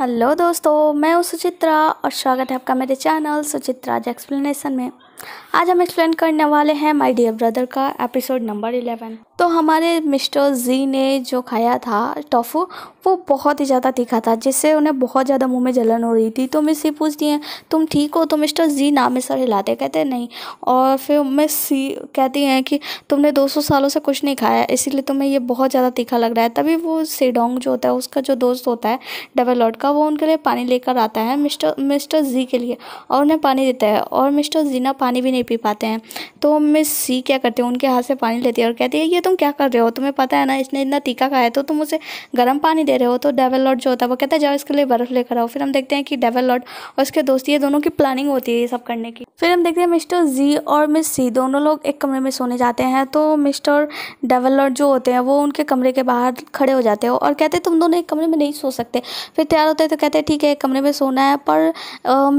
hello दोस्तों मैं हूँ सुचित्रा और स्वागत है आपका मेरे चैनल सुचित्रा एक्सप्लेनेशन में आज हम एक्सप्लेन करने वाले हैं माय डियर ब्रदर का एपिसोड नंबर इलेवन तो हमारे मिस्टर जी ने जो खाया था टोफू वो बहुत ही ज़्यादा तीखा था जिससे उन्हें बहुत ज़्यादा मुंह में जलन हो रही थी तो मिस सी पूछती हैं तुम ठीक हो तो मिस्टर जी नाम में सर हिलाते कहते नहीं और फिर मिस सी कहती हैं कि तुमने 200 सालों से कुछ नहीं खाया इसीलिए तुम्हें ये बहुत ज़्यादा तीखा लग रहा है तभी वो सीडोंग जो होता है उसका जो दोस्त होता है डेवेलॉट का वो उनके लिए पानी लेकर आता है मिस्टर मिस्टर जी के लिए और उन्हें पानी देता है और मिस्टर जी ना पानी पानी भी नहीं पी पाते हैं तो मिस सी क्या करती है उनके हाथ से पानी लेती है और कहती है ये तुम क्या कर रहे हो तुम्हें पता है ना इसने इतना टीका खाया तो तुम उसे गर्म पानी दे रहे हो तो डेवल लॉर्ड जो होता है वो कहता है जाओ इसके लिए बर्फ़ लेकर आओ फिर हम देखते हैं कि डेवल लॉर्ड और उसके दोस्त ये दोनों की प्लानिंग होती है ये सब करने की फिर हम देखते हैं मिस्टर जी और मिस सी दोनों लोग एक कमरे में सोने जाते हैं तो मिस्टर डेवल लॉर्ड जो होते हैं वो उनके कमरे के बाहर खड़े हो जाते हो और कहते हैं तुम दोनों एक कमरे में नहीं सो सकते फिर तैयार होते हैं तो कहते हैं ठीक है एक कमरे में सोना है पर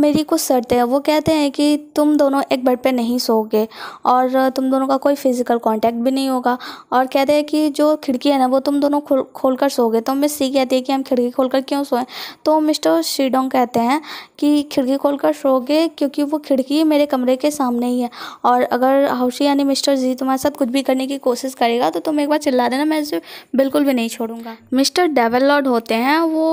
मेरी कुछ शर्तें हैं वो कहते हैं कि तुम दोनों एक एक बेड पे नहीं सोओगे और तुम दोनों का कोई फिज़िकल कांटेक्ट भी नहीं होगा और कहते हैं कि जो खिड़की है ना वो तुम दोनों खोल खोल कर सोओगे तो मिस सी कहती है कि हम खिड़की खोल कर क्यों सोएं तो मिस्टर शीडोंग कहते हैं कि खिड़की खोल कर सोओगे क्योंकि वो खिड़की मेरे कमरे के सामने ही है और अगर हाउसी यानी मिस्टर जी तुम्हारे साथ कुछ भी करने की कोशिश करेगा तो तुम एक बार चिल्ला देना मैं इसे बिल्कुल भी नहीं छोड़ूंगा मिस्टर डेवल लॉर्ड होते हैं वो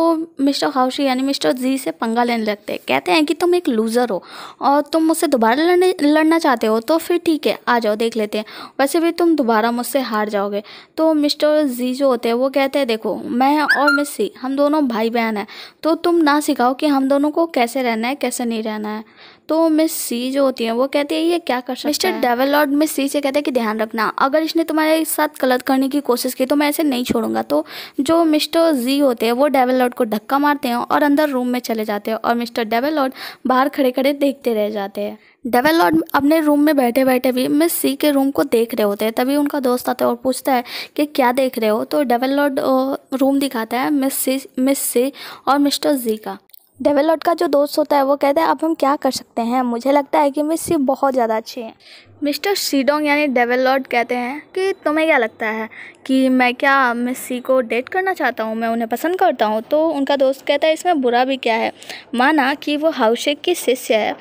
मिस्टर हाउसी यानी मिस्टर जी से पंगा लेने लगते हैं कहते हैं कि तुम एक लूज़र हो और तुम मुझसे दोबारा लड़ने लड़ना चाहते हो तो फिर ठीक है आ जाओ देख लेते हैं वैसे भी तुम दोबारा मुझसे हार जाओगे तो मिस्टर जी जो होते हैं वो कहते हैं देखो मैं और मिस सी हम दोनों भाई बहन हैं तो तुम ना सिखाओ कि हम दोनों को कैसे रहना है कैसे नहीं रहना है तो मिस सी जो होती है वो कहती है ये क्या कर सकता mister devil lord miss C से कहते हैं कि ध्यान रखना अगर इसने तुम्हारे साथ गलत करने की कोशिश की तो मैं ऐसे नहीं छोड़ूंगा तो जो मिस्टर जी होते हैं वो डेवल लॉर्ड को धक्का मारते हैं और अंदर रूम में चले जाते हैं और मिस्टर डेवल लॉर्ड बाहर खड़े खड़े देखते रह जाते हैं डेवल लॉर्ड अपने रूम में बैठे बैठे भी मिस सी के रूम को देख रहे होते हैं तभी उनका दोस्त आता है और पूछता है कि क्या देख रहे हो तो डेवल लॉर्ड रूम दिखाता है मिस सी मिस सी और मिस्टर जी का डेवेलॉट का जो दोस्त होता है वो कहता है अब हम क्या कर सकते हैं मुझे लगता है कि मिस बहुत ज़्यादा अच्छी हैं मिस्टर सीडोंग यानी डेवेलॉट कहते हैं कि तुम्हें क्या लगता है कि मैं क्या मिस सी को डेट करना चाहता हूँ मैं उन्हें पसंद करता हूँ तो उनका दोस्त कहता है इसमें बुरा भी क्या है माना कि वो हाउसेक की शिष्य है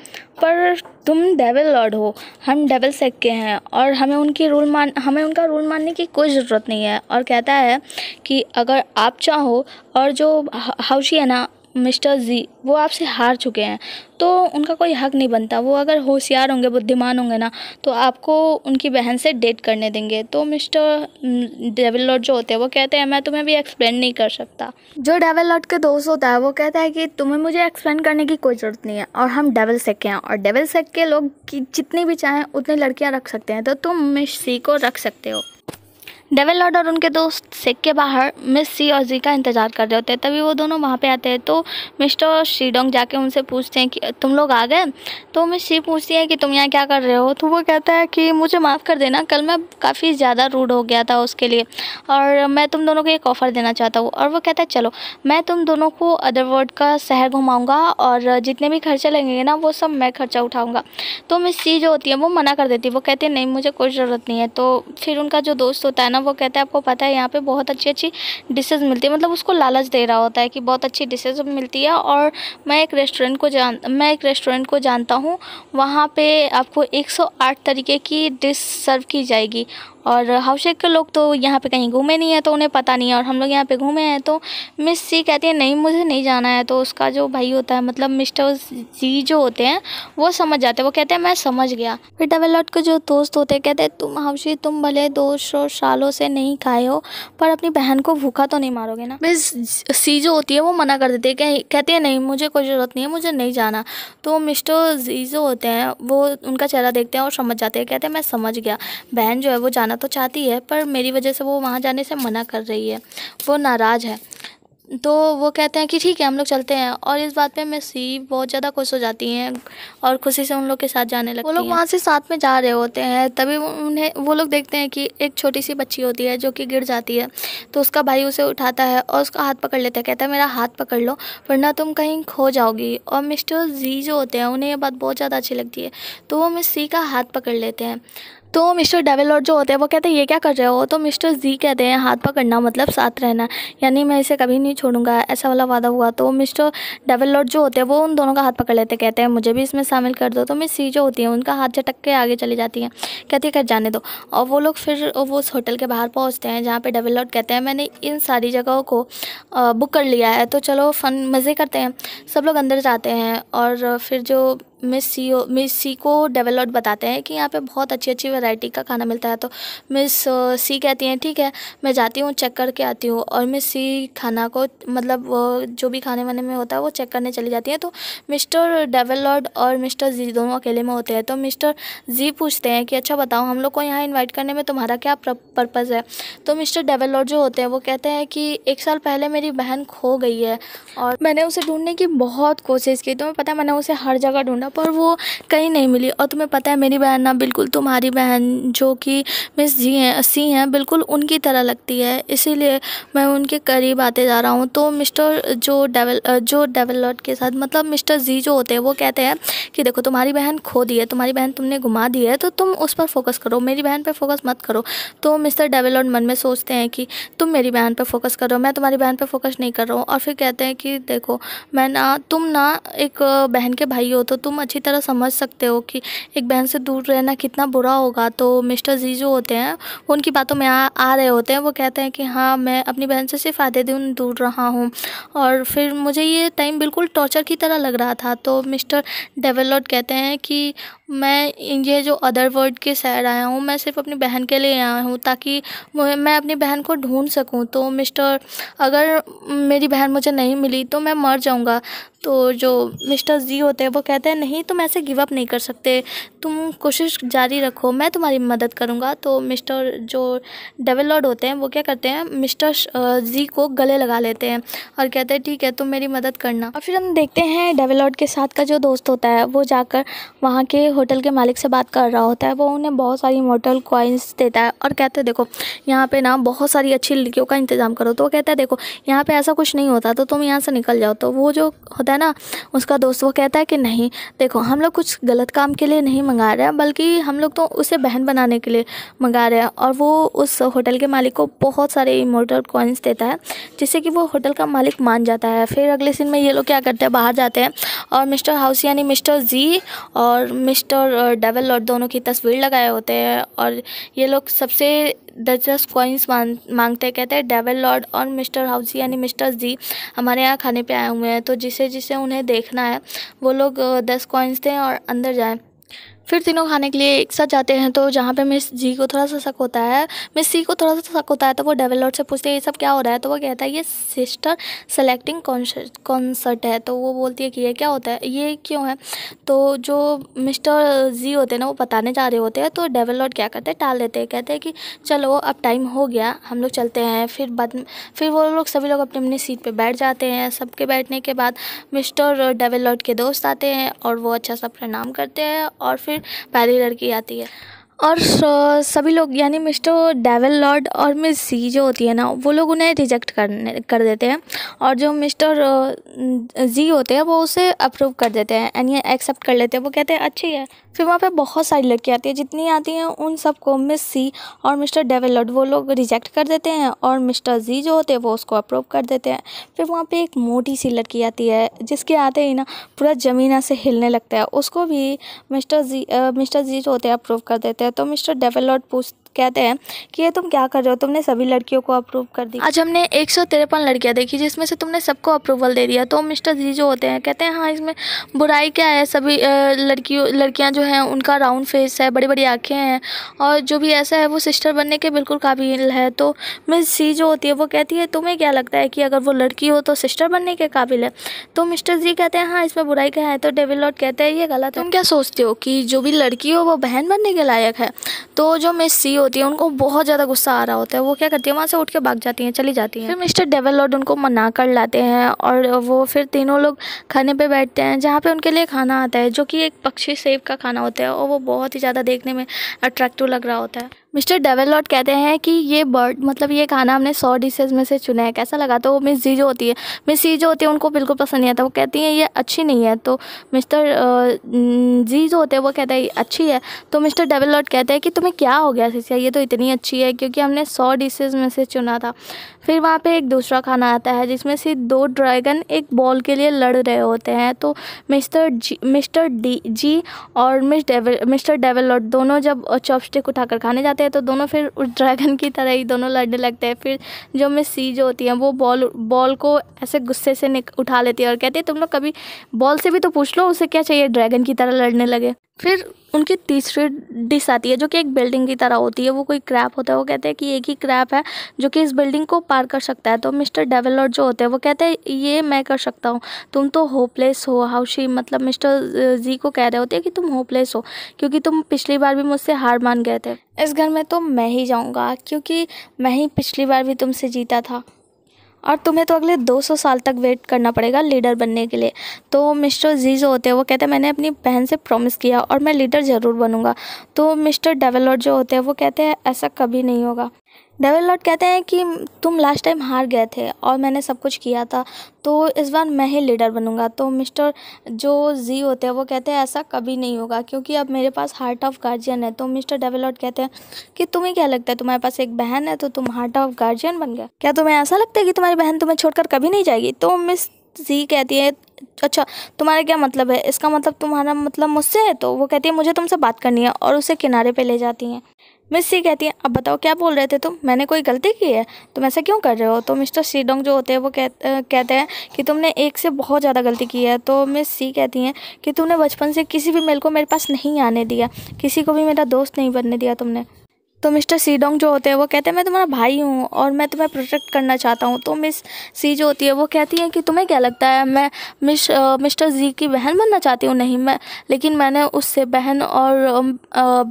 पर तुम डेवल लॉर्ड हो हम डेवल सेक के हैं और हमें उनकी रूल मान हमें उनका रूल मानने की कोई ज़रूरत नहीं है और कहता है कि अगर आप चाहो और जो हाउशी है ना मिस्टर जी वो आपसे हार चुके हैं तो उनका कोई हक नहीं बनता वो अगर होशियार होंगे बुद्धिमान होंगे ना तो आपको उनकी बहन से डेट करने देंगे तो मिस्टर डेविल लॉर्ड जो होते हैं वो कहते हैं मैं तुम्हें भी एक्सप्लेन नहीं कर सकता जो डेविल लॉर्ड के दोस्त होता है वो कहता है कि तुम्हें मुझे एक्सप्लेन करने की कोई ज़रूरत नहीं है और हम डेविल सेक के हैं और डेविल सेक के लोग जितनी भी चाहें उतनी लड़कियाँ रख सकते हैं तो तुम मिस सी को रख सकते हो डेवल लॉर्ड और उनके दोस्त सेक के बाहर मिस सी और जी का इंतज़ार कर रहे होते हैं तभी वो दोनों वहाँ पे आते हैं तो मिस्टर शीडोंग जाके उनसे पूछते हैं कि तुम लोग आ गए तो मिस सी पूछती है कि तुम यहाँ क्या कर रहे हो तो वो कहता है कि मुझे माफ़ कर देना कल मैं काफ़ी ज़्यादा रूड हो गया था उसके लिए और मैं तुम दोनों को एक ऑफ़र देना चाहता हूँ और वो कहता है चलो मैं तुम दोनों को अदर वर्ल्ड का शहर घुमाऊँगा और जितने भी खर्चे लगेंगे ना वो सब मैं खर्चा उठाऊँगा तो मिस सी जो होती है वो मना कर देती है वो कहती है नहीं मुझे कोई ज़रूरत नहीं है तो फिर उनका जो दोस्त होता है ना वो कहता है आपको पता है यहाँ पे बहुत अच्छी अच्छी डिशेज़ मिलती है मतलब उसको लालच दे रहा होता है कि बहुत अच्छी डिशेज़ मिलती है और मैं एक रेस्टोरेंट को जान मैं एक रेस्टोरेंट को जानता हूँ वहाँ पर आपको एक तरीके की डिश सर्व की जाएगी और हाउस के लोग तो यहाँ पे कहीं घूमे नहीं है तो उन्हें पता नहीं है और हम लोग यहाँ पे घूमे हैं तो मिस सी कहती है नहीं मुझे नहीं जाना है तो उसका जो भाई होता है मतलब मिस्टर जी जो होते हैं वो समझ जाते हैं वो कहते हैं मैं समझ गया फिर लॉट के जो दोस्त होते हैं कहते हैं तुम हाउशी तुम भले दो सौ सालों से नहीं खाए हो पर अपनी बहन को भूखा तो नहीं मारोगे ना मिस सी जो होती है वो मना कर देती है कहती है नहीं मुझे कोई ज़रूरत नहीं है मुझे नहीं जाना तो मिस्टर जी जो होते हैं वो उनका चेहरा देखते हैं और समझ जाते हैं कहते हैं मैं समझ गया बहन जो है वो जाना जाना तो चाहती है पर मेरी वजह से वो वहाँ जाने से मना कर रही है वो नाराज़ है तो वो कहते हैं कि ठीक है हम लोग चलते हैं और इस बात पे मैं सी बहुत ज़्यादा खुश हो जाती हैं और खुशी से उन लोग के साथ जाने लगती वो लोग वहाँ से साथ में जा रहे होते हैं तभी उन्हें वो लोग देखते हैं कि एक छोटी सी बच्ची होती है जो कि गिर जाती है तो उसका भाई उसे उठाता है और उसका हाथ पकड़ लेता है कहता है मेरा हाथ पकड़ लो वरना तुम कहीं खो जाओगी और मिस्टर जी जो होते हैं उन्हें ये बात बहुत ज़्यादा अच्छी लगती है तो वो मिस सी का हाथ पकड़ लेते हैं तो मिस्टर डेविल लॉर्ड जो होते हैं वो कहते हैं ये क्या कर रहे हो तो मिस्टर जी कहते हैं हाथ पकड़ना मतलब साथ रहना यानी मैं इसे कभी नहीं छोड़ूंगा ऐसा वाला वादा हुआ तो मिस्टर डेविल लॉर्ड जो होते हैं वो उन दोनों का हाथ पकड़ लेते कहते हैं मुझे भी इसमें शामिल कर दो तो मिस सी जो होती है उनका हाथ झटक के आगे चली जाती है कहती है कर जाने दो और वो लोग फिर वो उस होटल के बाहर पहुँचते हैं जहाँ पर डेविल लॉर्ड कहते हैं मैंने इन सारी जगहों को बुक कर लिया है तो चलो फन मज़े करते हैं सब लोग अंदर जाते हैं और फिर जो मिस सीओ मिस सी को डेवलप्ड बताते हैं कि यहाँ पे बहुत अच्छी अच्छी वैरायटी का खाना मिलता है तो मिस सी uh, कहती हैं ठीक है मैं जाती हूँ चेक करके आती हूँ और मिस सी खाना को मतलब जो भी खाने वाने में होता है वो चेक करने चली जाती हैं तो मिस्टर डेवलॉर्ड और मिस्टर जी दोनों अकेले में होते हैं तो मिस्टर जी पूछते हैं कि अच्छा बताओ हम लोग को यहाँ इन्वाइट करने में तुम्हारा क्या पर्पज़ है तो मिस्टर डेवलॉर्ड जो होते हैं वो कहते हैं कि एक साल पहले मेरी बहन खो गई है और मैंने उसे ढूंढने की बहुत कोशिश की तो मैं पता मैंने उसे हर जगह ढूंढा ना पर वो कहीं नहीं मिली और तुम्हें पता है मेरी बहन ना बिल्कुल तुम्हारी बहन जो कि मिस जी हैं सी हैं बिल्कुल उनकी तरह लगती है इसीलिए मैं उनके करीब आते जा रहा हूँ तो मिस्टर जो डेवल जो डेवलॉट के साथ मतलब मिस्टर जी जो होते हैं वो कहते हैं कि देखो तुम्हारी बहन खो दी है तुम्हारी बहन तुमने घुमा दी है तो तुम उस पर फोकस करो मेरी बहन पर फोकस मत करो तो मिस्टर डेवलॉट मन में सोचते हैं कि तुम मेरी बहन पर फोकस करो मैं तुम्हारी बहन पर फोकस नहीं कर रहा हूँ और फिर कहते हैं कि देखो मैं ना तुम ना एक बहन के भाई हो तो तुम तुम अच्छी तरह समझ सकते हो कि एक बहन से दूर रहना कितना बुरा होगा तो मिस्टर जी जो होते हैं उनकी बातों में आ, आ रहे होते हैं वो कहते हैं कि हाँ मैं अपनी बहन से सिर्फ आधे दिन दूर रहा हूँ और फिर मुझे ये टाइम बिल्कुल टॉर्चर की तरह लग रहा था तो मिस्टर डेवलॉट कहते हैं कि मैं ये जो अदर वर्ल्ड के शहर आया हूँ मैं सिर्फ अपनी बहन के लिए आया हूँ ताकि मैं अपनी बहन को ढूंढ सकूँ तो मिस्टर अगर मेरी बहन मुझे नहीं मिली तो मैं मर जाऊँगा तो जो मिस्टर जी होते हैं वो कहते हैं नहीं तुम ऐसे गिव अप नहीं कर सकते तुम कोशिश जारी रखो मैं तुम्हारी मदद करूँगा तो मिस्टर जो डेवल लॉर्ड होते हैं वो क्या करते हैं मिस्टर जी को गले लगा लेते हैं और कहते हैं ठीक है तुम मेरी मदद करना और फिर हम देखते हैं डेवल लॉर्ड के साथ का जो दोस्त होता है वो जाकर वहाँ के होटल के मालिक से बात कर रहा होता है वो उन्हें बहुत सारी मोटल कॉइन्स देता है और कहते हैं देखो यहाँ पे ना बहुत सारी अच्छी लड़कियों का इंतज़ाम करो तो वो कहता है देखो यहाँ पे ऐसा कुछ नहीं होता तो तुम यहाँ से निकल जाओ तो वो जो होता है ना उसका दोस्त वो कहता है कि नहीं देखो हम लोग कुछ गलत काम के लिए नहीं मंगा रहे हैं बल्कि हम लोग तो उसे बहन बनाने के लिए मंगा रहे हैं और वो उस होटल के मालिक को बहुत सारे इमोटल कॉइन्स देता है जिससे कि वो होटल का मालिक मान जाता है फिर अगले सिन में ये लोग क्या करते हैं बाहर जाते हैं और मिस्टर हाउस यानी मिस्टर जी और मिस्टर बीस्ट और डेवल और दोनों की तस्वीर लगाए होते हैं और ये लोग सबसे दस कॉइंस मांग मांगते कहते हैं डेवल लॉर्ड और मिस्टर हाउस यानी मिस्टर जी हमारे यहाँ खाने पे आए हुए हैं तो जिसे जिसे उन्हें देखना है वो लोग दस कॉइन्स दें और अंदर जाएं फिर तीनों खाने के लिए एक साथ जाते हैं तो जहाँ पे मिस जी को थोड़ा सा शक होता है मिस सी को थोड़ा सा शक होता है तो वो डेवल लॉर्ड से पूछते हैं ये सब क्या हो रहा है तो वो कहता है ये सिस्टर सेलेक्टिंग कॉन्सर्ट है तो वो बोलती है कि ये क्या होता है ये क्यों है तो जो मिस्टर जी होते हैं ना वो बताने जा रहे होते हैं तो डेवल लॉर्ड क्या करते हैं टाल देते हैं कहते हैं कि चलो अब टाइम हो गया हम लोग चलते हैं फिर बाद फिर वो लोग सभी लोग अपनी अपनी सीट पर बैठ जाते हैं सबके बैठने के बाद मिस्टर डेवल लॉर्ड के दोस्त आते हैं और वो अच्छा सा प्रणाम करते हैं और फिर फिर पहली लड़की आती है और सभी लोग यानी मिस्टर डेवल लॉर्ड और मिस सी जो होती है ना वो लोग उन्हें रिजेक्ट करने कर देते हैं और जो मिस्टर जी होते हैं वो उसे अप्रूव कर देते हैं यानी एक्सेप्ट कर लेते हैं वो कहते हैं अच्छी है फिर वहाँ पे बहुत सारी लड़कियाँ आती हैं जितनी आती हैं उन सबको मिस सी और मिस्टर डेवल लॉर्ड वो लोग रिजेक्ट कर देते हैं और मिस्टर जी जो होते हैं वो उसको अप्रूव कर देते हैं फिर वहाँ पर एक मोटी सी लड़की आती है जिसके आते ही ना पूरा ज़मीन से हिलने लगता है उसको भी मिस्टर जी मिस्टर जी जो होते हैं अप्रूव कर देते हैं हैं तो मिस्टर डेवलॉट पूछ कहते हैं कि ये तुम क्या कर रहे हो तुमने सभी लड़कियों को अप्रूव कर दिया आज हमने एक लड़कियाँ देखी जिसमें से तुमने सबको अप्रूवल दे दिया तो मिस्टर जी जो होते हैं कहते हैं हाँ इसमें बुराई क्या है सभी लड़कियों लड़कियाँ जो हैं उनका राउंड फेस है बड़ी बड़ी आँखें हैं और जो भी ऐसा है वो सिस्टर बनने के बिल्कुल काबिल है तो मिस सी जो होती है वो कहती है तुम्हें क्या लगता है कि अगर वो लड़की हो तो सिस्टर बनने के काबिल है तो मिस्टर जी कहते हैं हाँ इसमें बुराई क्या है तो डेविल लॉर्ड कहते हैं ये गलत है तुम क्या सोचते हो कि जो भी लड़की हो वो बहन बनने के लायक है तो जो मिस सी होती है उनको बहुत ज़्यादा गुस्सा आ रहा होता है वो क्या करती है वहाँ से उठ के भाग जाती हैं चली जाती हैं फिर मिस्टर डेवल लॉर्ड उनको मना कर लाते हैं और वो फिर तीनों लोग खाने पर बैठते हैं जहाँ पर उनके लिए खाना आता है जो कि एक पक्षी सेब का खाना होता है और वो बहुत ही ज़्यादा देखने में अट्रैक्टिव लग रहा होता है मिस्टर डेवल लॉट कहते हैं कि ये बर्ड मतलब ये खाना हमने सौ डिशेज में से चुना है कैसा लगा तो वो मिस जी जो होती है मिस जी जो होती है उनको बिल्कुल पसंद नहीं आता वो कहती हैं ये अच्छी नहीं है तो मिस्टर जी जो होते हैं वो कहते हैं अच्छी है तो मिस्टर डेवल लॉट कहते हैं कि तुम्हें क्या हो गया सिसिया ये तो इतनी अच्छी है क्योंकि हमने सौ डिशेज में से चुना था फिर वहाँ पे एक दूसरा खाना आता है जिसमें से दो ड्रैगन एक बॉल के लिए लड़ रहे होते हैं तो mister G mister D G और मिस डेवल मिस्टर और दोनों जब चॉपस्टिक उठाकर खाने जाते हैं तो दोनों फिर उस ड्रैगन की तरह ही दोनों लड़ने लगते हैं फिर जो मिस सी जो होती है वो बॉल बॉल को ऐसे गुस्से से उठा लेती है और कहती है तुम लोग कभी बॉल से भी तो पूछ लो उसे क्या चाहिए ड्रैगन की तरह लड़ने लगे फिर उनकी तीसरी डिश आती है जो कि एक बिल्डिंग की तरह होती है वो कोई क्रैप होता है वो कहते हैं कि एक ही क्रैप है जो कि इस बिल्डिंग को पार कर सकता है तो मिस्टर डेवलर जो होते हैं वो कहते हैं ये मैं कर सकता हूँ तुम तो होपलेस हो हाउशी मतलब मिस्टर जी को कह रहे होते हैं कि तुम होपलेस हो क्योंकि तुम पिछली बार भी मुझसे हार मान गए थे इस घर में तो मैं ही जाऊँगा क्योंकि मैं ही पिछली बार भी तुमसे जीता था और तुम्हें तो अगले 200 साल तक वेट करना पड़ेगा लीडर बनने के लिए तो मिस्टर जी जो होते हैं वो कहते हैं मैंने अपनी बहन से प्रॉमिस किया और मैं लीडर ज़रूर बनूंगा तो मिस्टर डेवलर जो होते हैं वो कहते हैं ऐसा कभी नहीं होगा डेविल लॉर्ड कहते हैं कि तुम लास्ट टाइम हार गए थे और मैंने सब कुछ किया था तो इस बार मैं ही लीडर बनूंगा तो मिस्टर जो जी होते हैं वो कहते हैं ऐसा कभी नहीं होगा क्योंकि अब मेरे पास हार्ट ऑफ गार्जियन है तो मिस्टर डेविल लॉर्ड कहते हैं कि तुम्हें क्या लगता है तुम्हारे पास एक बहन है तो तुम हार्ट ऑफ गार्जियन बन गया क्या तुम्हें ऐसा लगता है कि तुम्हारी बहन तुम्हें छोड़कर कभी नहीं जाएगी तो मिस जी कहती है अच्छा तुम्हारा क्या मतलब है इसका मतलब तुम्हारा मतलब मुझसे है तो वो कहती है मुझे तुमसे बात करनी है और उसे किनारे पे ले जाती हैं मिस कहती है अब बताओ क्या बोल रहे थे तुम मैंने कोई गलती की है तुम ऐसा क्यों कर रहे हो तो मिस्टर सीडोंग जो होते हैं वो कह, कहते हैं कि तुमने एक से बहुत ज़्यादा गलती की है तो मिस सी कहती हैं कि तुमने बचपन से किसी भी मेल को मेरे पास नहीं आने दिया किसी को भी मेरा दोस्त नहीं बनने दिया तुमने तो मिस्टर सीडोंग जो होते हैं वो कहते हैं मैं तुम्हारा भाई हूँ और मैं तुम्हें प्रोटेक्ट करना चाहता हूँ तो मिस सी जो होती है वो कहती है कि तुम्हें क्या लगता है मैं मिस मिस्टर जी की बहन बनना चाहती हूँ नहीं मैं लेकिन मैंने उससे बहन और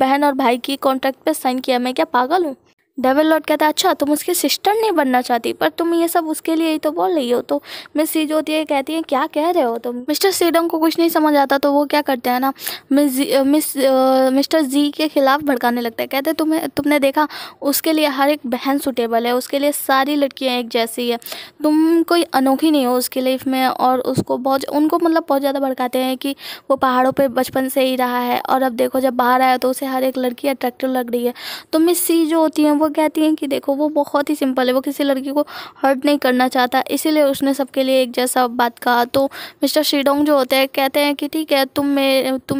बहन और भाई की कॉन्ट्रैक्ट पर साइन किया मैं क्या पागल हूँ डेवल लॉर्ड कहता है अच्छा तुम उसके सिस्टर नहीं बनना चाहती पर तुम ये सब उसके लिए ही तो बोल रही हो तो मिस सी जो होती है कहती है क्या कह रहे हो तुम मिस्टर सीडम को कुछ नहीं समझ आता तो वो क्या करते हैं ना मिस मिस मिस्टर जी के खिलाफ भड़काने लगते हैं कहते तुम्हें तुमने देखा उसके लिए हर एक बहन सुटेबल है उसके लिए सारी लड़कियाँ एक जैसी है तुम कोई अनोखी नहीं हो उसकी लाइफ में और उसको बहुत उनको मतलब बहुत ज़्यादा भड़काते हैं कि वो पहाड़ों पर बचपन से ही रहा है और अब देखो जब बाहर आया तो उसे हर एक लड़की अट्रैक्टिव लग रही है तो मिस सी जो होती हैं वो वो कहती हैं कि देखो वो बहुत ही सिंपल है वो किसी लड़की को हर्ट नहीं करना चाहता इसीलिए उसने सबके लिए एक जैसा बात कहा तो मिस्टर शिडोंग जो होते हैं कहते हैं कि ठीक है तुम मे तुम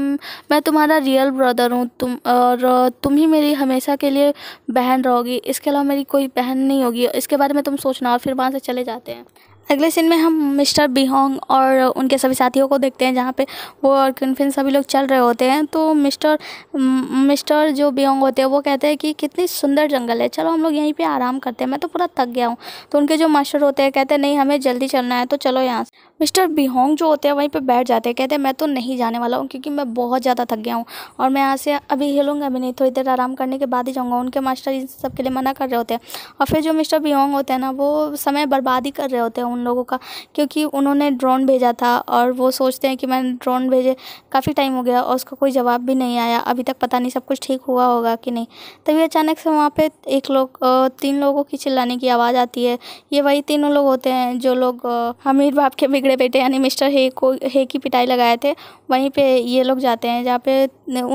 मैं तुम्हारा रियल ब्रदर हूँ तुम और तुम ही मेरी हमेशा के लिए बहन रहोगी इसके अलावा मेरी कोई बहन नहीं होगी इसके बारे में तुम सोचना और फिर वहाँ से चले जाते हैं अगले सीन में हम मिस्टर बिहोंग और उनके सभी साथियों को देखते हैं जहाँ पे वो और किनफिन सभी लोग चल रहे होते हैं तो मिस्टर मिस्टर जो बिहोंग होते हैं वो कहते हैं कि कितनी सुंदर जंगल है चलो हम लोग यहीं पे आराम करते हैं मैं तो पूरा थक गया हूँ तो उनके जो मास्टर होते हैं कहते हैं नहीं हमें जल्दी चलना है तो चलो यहाँ से मिस्टर बिहोंग जो होते हैं वहीं पर बैठ जाते हैं कहते हैं मैं तो नहीं जाने वाला हूँ क्योंकि मैं बहुत ज़्यादा थक गया हूँ और मैं यहाँ से अभी हिलूँगा भी नहीं थोड़ी तो देर आराम करने के बाद ही जाऊँगा उनके मास्टर इन सब के लिए मना कर रहे होते हैं और फिर जो मिस्टर बिहोंग होते हैं ना वो समय बर्बाद ही कर रहे होते हैं उन लोगों का क्योंकि उन्होंने ड्रोन भेजा था और वो सोचते हैं कि मैंने ड्रोन भेजे काफ़ी टाइम हो गया और उसका कोई जवाब भी नहीं आया अभी तक पता नहीं सब कुछ ठीक हुआ होगा कि नहीं तभी अचानक से वहाँ पे एक लोग तीन लोगों की चिल्लाने की आवाज़ आती है ये वही तीनों लोग होते हैं जो लोग हमीर बाप के बिगड़े बेटे यानी मिस्टर हे को हे की पिटाई लगाए थे वहीं पे ये लोग जाते हैं जहाँ पे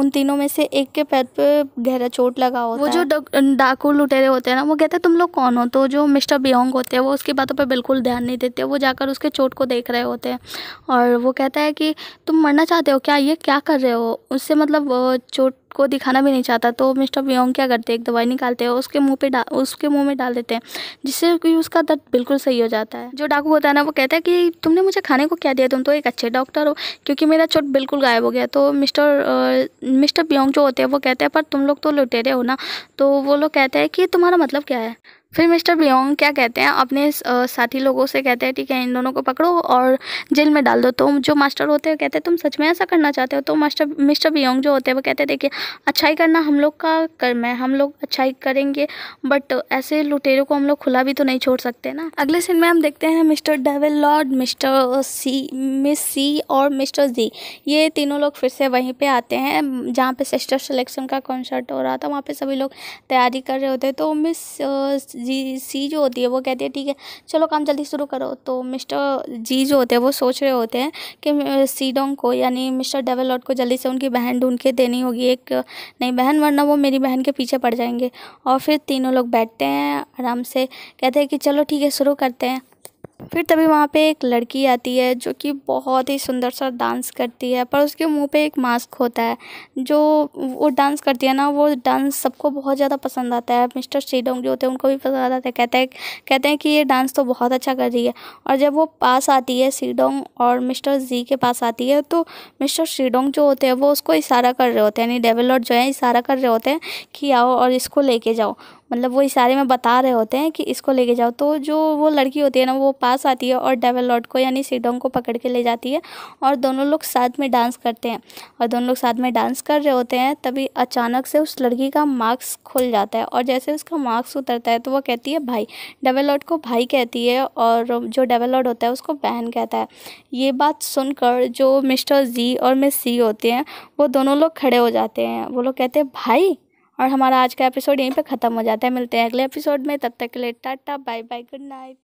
उन तीनों में से एक के पैर पे गहरा चोट लगा होता वो जो डाकू लुटेरे होते हैं ना वो कहते हैं तुम लोग कौन हो तो जो मिस्टर बियोंग होते हैं वो उसकी बातों पर बिल्कुल ध्यान नहीं देते वो जाकर उसके चोट को देख रहे होते हैं और वो कहता है कि तुम मरना चाहते हो क्या ये क्या कर रहे हो उससे मतलब चोट को दिखाना भी नहीं चाहता तो मिस्टर व्योंग क्या करते एक दवाई निकालते हैं उसके मुंह पे डाल उसके मुंह में डाल देते हैं जिससे कि उसका दर्द बिल्कुल सही हो जाता है जो डाकू होता है ना वो कहता है कि तुमने मुझे खाने को क्या दिया तुम तो एक अच्छे डॉक्टर हो क्योंकि मेरा चोट बिल्कुल गायब हो गया तो मिस्टर मिस्टर व्योंग जो होते हैं वो कहते हैं पर तुम लोग तो लुटेरे हो ना तो वो लोग कहते हैं कि तुम्हारा मतलब क्या है फिर मिस्टर बियोंग क्या कहते हैं अपने साथी लोगों से कहते हैं ठीक है इन दोनों को पकड़ो और जेल में डाल दो तो जो मास्टर होते हैं कहते हैं तुम सच में ऐसा करना चाहते हो तो मास्टर मिस्टर बियोंग जो होते हैं वो कहते हैं देखिए अच्छाई करना हम लोग का कर्म है हम लोग अच्छाई करेंगे बट ऐसे लुटेरों को हम लोग खुला भी तो नहीं छोड़ सकते ना अगले सीन में हम देखते हैं mister devil lord mister C miss C और मिस्टर जी ये तीनों लोग फिर से वहीं पर आते हैं जहाँ पर सिस्टर सेलेक्शन का कॉन्सर्ट हो रहा था वहाँ पर सभी लोग तैयारी कर रहे होते तो मिस जी सी जो होती है वो कहती है ठीक है चलो काम जल्दी शुरू करो तो मिस्टर जी जो होते हैं वो सोच रहे होते हैं कि सीडोंग को यानी मिस्टर डेवलॉट को जल्दी से उनकी बहन ढूंढ के देनी होगी एक नई बहन वरना वो मेरी बहन के पीछे पड़ जाएंगे और फिर तीनों लोग बैठते हैं आराम से कहते हैं कि चलो ठीक है शुरू करते हैं फिर तभी वहाँ पे एक लड़की आती है जो कि बहुत ही सुंदर सा डांस करती है पर उसके मुंह पे एक मास्क होता है जो वो डांस करती है ना वो डांस सबको बहुत ज़्यादा पसंद आता है मिस्टर सीडोंग जो होते हैं उनको भी पसंद आता है कहते हैं कहते हैं कि ये डांस तो बहुत अच्छा कर रही है और जब वो पास आती है सीडोंग और मिस्टर जी के पास आती है तो मिस्टर सीडोंग जो होते हैं वो उसको इशारा कर रहे होते हैं यानी डेवलप जो है इशारा कर रहे होते हैं कि आओ और इसको लेके जाओ मतलब वो इशारे में बता रहे होते हैं कि इसको लेके जाओ तो जो वो लड़की होती है ना वो पास आती है और डेवल लॉर्ड को यानी सीडोंग को पकड़ के ले जाती है और दोनों लोग साथ में डांस करते हैं और दोनों लोग साथ में डांस कर रहे होते हैं तभी अचानक से उस लड़की का मार्क्स खुल जाता है और जैसे उसका मार्क्स उतरता है तो वो कहती है भाई डेवल लॉर्ड को भाई कहती है और जो डेवल लॉर्ड होता है उसको बहन कहता है ये बात सुनकर जो मिस्टर जी और मिस सी होते हैं वो दोनों लोग खड़े हो जाते हैं वो लोग कहते हैं भाई और हमारा आज का एपिसोड यहीं पर ख़त्म हो जाता है मिलते हैं अगले एपिसोड में तब तक के लिए tata bye bye good night